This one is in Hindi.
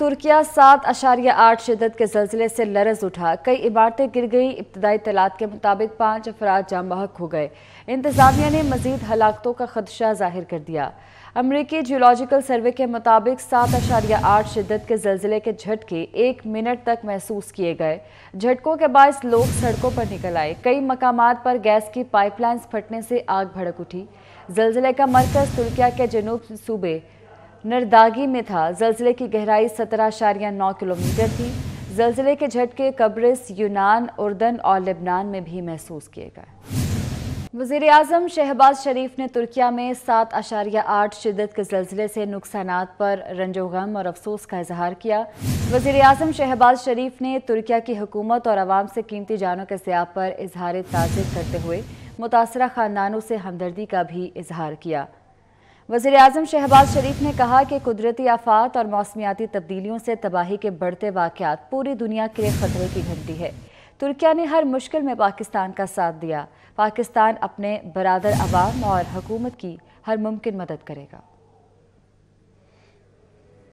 तुर्किया सात अशारिया आठ शिदत के जलजिले से लरज उठा कई इमारतें गिर गई इब्तदाई तलाद के मुताबिक पांच अफराज जाम बहक हो गए इंतजामिया ने मजीद हलाकतों का खदशा जाहिर कर दिया अमरीकी जियोलॉजिकल सर्वे के मुताबिक सात अशारिया आठ शिदत के जलजिले के झटके एक मिनट तक महसूस किए गए झटकों के बायस लोग सड़कों पर निकल आए कई मकाम पर गैस की पाइपलाइंस फटने से आग भड़क उठी जलजिले का मरकज तुर्किया के जनूब सूबे नरदागी में था जलसले की गहराई सत्रह आशारिया नौ किलोमीटर थी जलजिले के झटके कब्रिस यूनान उर्दन और लेबनान में भी महसूस किए गए वजीर अजम शहबाज शरीफ ने तुर्किया में सात आशारिया आठ शिदत के जलजिले से नुकसान पर रंजो गम और अफसोस का इजहार किया वजीर अजम शहबाज शरीफ ने तुर्किया की हुकूमत और आवाम से कीमती जानों के सिया पर इजहार ताजिर करते हुए मुतासर ख़ानदानों से हमदर्दी का भी इजहार किया वजी अजम शहबाज शरीफ ने कहा कि कुदरती आफात और मौसमियाती तब्दीलियों से तबाही के बढ़ते वाकत पूरी दुनिया के लिए खतरे की घंटी है तुर्किया ने हर मुश्किल में पाकिस्तान का साथ दिया पाकिस्तान अपने बरदर आवाम और हकूमत की हर मुमकिन मदद करेगा